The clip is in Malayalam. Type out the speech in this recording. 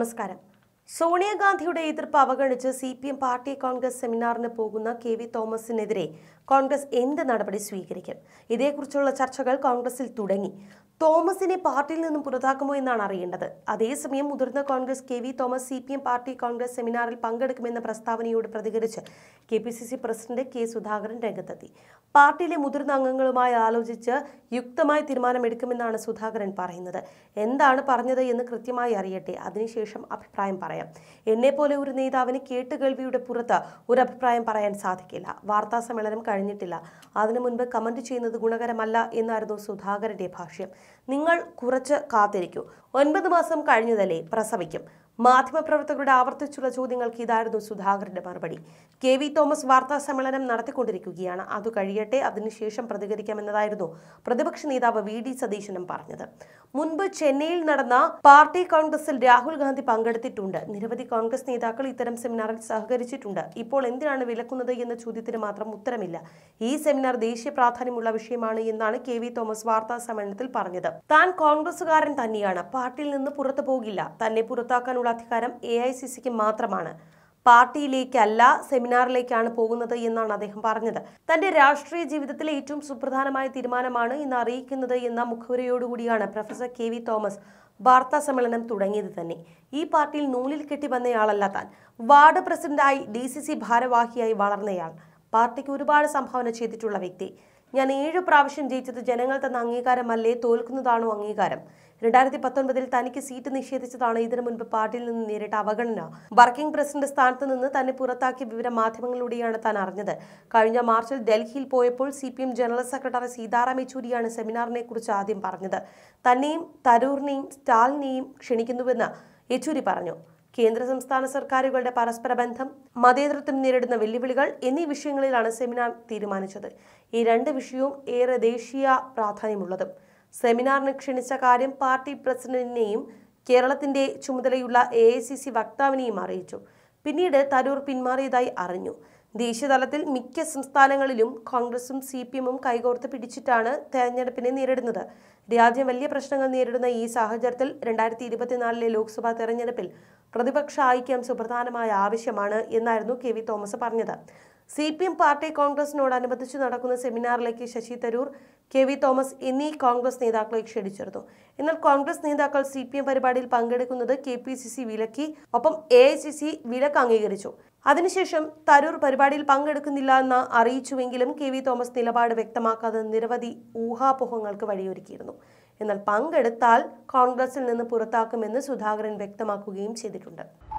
നമസ്കാരം സോണിയാഗാന്ധിയുടെ എതിർപ്പ് അവഗണിച്ച് C P M party congress സെമിനാറിന് പോകുന്ന കെ വി തോമസിനെതിരെ കോൺഗ്രസ് എന്ത് നടപടി സ്വീകരിക്കും ഇതേക്കുറിച്ചുള്ള ചർച്ചകൾ കോൺഗ്രസിൽ തുടങ്ങി തോമസിനെ പാർട്ടിയിൽ നിന്നും പുറത്താക്കുമോ എന്നാണ് അറിയേണ്ടത് അതേസമയം മുതിർന്ന Congress K V Thomas C P M party congress സെമിനാറിൽ പങ്കെടുക്കുമെന്ന പ്രസ്താവനയോട് പ്രതികരിച്ച് K P C C president K Sudhakaran രംഗത്തെത്തി പാർട്ടിയിലെ മുതിർന്ന അംഗങ്ങളുമായി ആലോചിച്ച് യുക്തമായ തീരുമാനമെടുക്കുമെന്നാണ് സുധാകരൻ പറയുന്നത് എന്താണ് പറഞ്ഞത് എന്ന് കൃത്യമായി അറിയട്ടെ അതിനുശേഷം അഭിപ്രായം പറയാം അഭിപ്രായം എന്നെപ്പോലെ ഒരു നേതാവിന് കേട്ടുകേൾവിയുടെ പുറത്ത് ഒരു അഭിപ്രായം പറയാൻ സാധിക്കില്ല വാർത്താ സമ്മേളനം കഴിഞ്ഞിട്ടില്ല അതിനു മുൻപ് കമന്റ് ചെയ്യുന്നത് ഗുണകരമല്ല എന്നായിരുന്നു സുധാകരന്റെ ഭാഷ്യം നിങ്ങൾ കുറച്ച് കാത്തിരിക്കൂ ഒൻപത് മാസം കഴിഞ്ഞതല്ലേ പ്രസവിക്കും മാധ്യമപ്രവർത്തകരുടെ ആവർത്തിച്ചുള്ള ചോദ്യങ്ങൾക്ക് ഇതായിരുന്നു സുധാകരന്റെ മറുപടി കെ വി തോമസ് വാർത്താ സമ്മേളനം നടത്തിക്കൊണ്ടിരിക്കുകയാണ് അത് കഴിയട്ടെ അതിനുശേഷം പ്രതികരിക്കാമെന്നതായിരുന്നു പ്രതിപക്ഷ നേതാവ് വി ഡി സതീശനും പറഞ്ഞത് മുൻപ് ചെന്നൈയിൽ നടന്ന പാർട്ടി കോൺഗ്രസിൽ രാഹുൽ ഗാന്ധി പങ്കെടുത്തിട്ടുണ്ട് നിരവധി കോൺഗ്രസ് നേതാക്കൾ ഇത്തരം സെമിനാറിൽ സഹകരിച്ചിട്ടുണ്ട് ഇപ്പോൾ എന്തിനാണ് വിലക്കുന്നത് എന്ന ചോദ്യത്തിന് മാത്രം ഉത്തരമില്ല ഈ സെമിനാർ ദേശീയ പ്രാധാന്യമുള്ള വിഷയമാണ് എന്നാണ് കെ വി തോമസ് വാർത്താ സമ്മേളനത്തിൽ പറഞ്ഞത് താൻ കോൺഗ്രസുകാരൻ തന്നെയാണ് പാർട്ടിയിൽ നിന്ന് പുറത്തു പോകില്ല തന്നെ പുറത്താക്കാൻ ചെയ്യാനുള്ള അധികാരം എ ഐ സി സിക്ക് മാത്രമാണ് പാർട്ടിയിലേക്കല്ല സെമിനാറിലേക്കാണ് പോകുന്നത് എന്നാണ് അദ്ദേഹം പറഞ്ഞത് തന്റെ രാഷ്ട്രീയ ജീവിതത്തിലെ ഏറ്റവും സുപ്രധാനമായ തീരുമാനമാണ് ഇന്ന് അറിയിക്കുന്നത് എന്ന മുഖവരയോടുകൂടിയാണ് പ്രൊഫസർ കെ വി തോമസ് വാർത്താ സമ്മേളനം തുടങ്ങിയത് തന്നെ ഈ പാർട്ടിയിൽ നൂലിൽ കെട്ടി വന്നയാളല്ല താൻ വാർഡ് പ്രസിഡന്റായി ഡി സി സി ഭാരവാഹിയായി വളർന്നയാൾ പാർട്ടിക്ക് ഒരുപാട് സംഭാവന ചെയ്തിട്ടുള്ള വ്യക്തി ഞാൻ ഏഴ് പ്രാവശ്യം ജയിച്ചത് ജനങ്ങൾ തന്ന അംഗീകാരമല്ലേ തോൽക്കുന്നതാണോ അംഗീകാരം രണ്ടായിരത്തി പത്തൊൻപതിൽ തനിക്ക് സീറ്റ് നിഷേധിച്ചതാണ് ഇതിനു മുൻപ് പാർട്ടിയിൽ നിന്ന് നേരിട്ട അവഗണന വർക്കിംഗ് പ്രസിഡന്റ് സ്ഥാനത്ത് നിന്ന് തന്നെ പുറത്താക്കിയ വിവരം മാധ്യമങ്ങളിലൂടെയാണ് താൻ അറിഞ്ഞത് കഴിഞ്ഞ മാർച്ചിൽ ഡൽഹിയിൽ പോയപ്പോൾ സി ജനറൽ സെക്രട്ടറി സീതാറാം യെച്ചൂരിയാണ് സെമിനാറിനെ കുറിച്ച് ആദ്യം പറഞ്ഞത് തന്നെയും തരൂറിനെയും സ്റ്റാലിനെയും ക്ഷണിക്കുന്നുവെന്ന് യെച്ചൂരി പറഞ്ഞു കേന്ദ്ര സംസ്ഥാന സർക്കാരുകളുടെ പരസ്പര ബന്ധം മതേതൃത്വം നേരിടുന്ന വെല്ലുവിളികൾ എന്നീ വിഷയങ്ങളിലാണ് സെമിനാർ തീരുമാനിച്ചത് ഈ രണ്ട് വിഷയവും ഏറെ ദേശീയ പ്രാധാന്യമുള്ളതും സെമിനാറിന് ക്ഷണിച്ച കാര്യം പാർട്ടി പ്രസിഡന്റിനെയും കേരളത്തിന്റെ ചുമതലയുള്ള എ വക്താവിനെയും അറിയിച്ചു പിന്നീട് തരൂർ പിന്മാറിയതായി അറിഞ്ഞു ദേശീയതലത്തിൽ മിക്ക സംസ്ഥാനങ്ങളിലും കോൺഗ്രസും സി പി എമ്മും കൈകോർത്ത് പിടിച്ചിട്ടാണ് തെരഞ്ഞെടുപ്പിനെ നേരിടുന്നത് രാജ്യം വലിയ പ്രശ്നങ്ങൾ നേരിടുന്ന ഈ സാഹചര്യത്തിൽ രണ്ടായിരത്തി ഇരുപത്തിനാലിലെ ലോക്സഭാ തെരഞ്ഞെടുപ്പിൽ പ്രതിപക്ഷ ഐക്യം സുപ്രധാനമായ ആവശ്യമാണ് എന്നായിരുന്നു കെ വി തോമസ് പറഞ്ഞത് സി പി എം പാർട്ടി കോൺഗ്രസിനോടനുബന്ധിച്ച് നടക്കുന്ന സെമിനാറിലേക്ക് ശശി തരൂർ കെ വി തോമസ് എന്നീ കോൺഗ്രസ് നേതാക്കളെ ക്ഷണിച്ചിരുന്നു എന്നാൽ കോൺഗ്രസ് നേതാക്കൾ സി പി എം പരിപാടിയിൽ പങ്കെടുക്കുന്നത് കെ പി സി സി വിലക്കി ഒപ്പം എ ഐ സി സി വിലക്ക് അംഗീകരിച്ചു അതിനുശേഷം തരൂർ പരിപാടിയിൽ പങ്കെടുക്കുന്നില്ല എന്ന് അറിയിച്ചുവെങ്കിലും കെ വി തോമസ് നിലപാട് വ്യക്തമാക്കാതെ നിരവധി ഊഹാപോഹങ്ങൾക്ക് വഴിയൊരുക്കിയിരുന്നു എന്നാൽ പങ്കെടുത്താൽ കോൺഗ്രസിൽ നിന്ന് പുറത്താക്കുമെന്ന് സുധാകരൻ വ്യക്തമാക്കുകയും ചെയ്തിട്ടുണ്ട്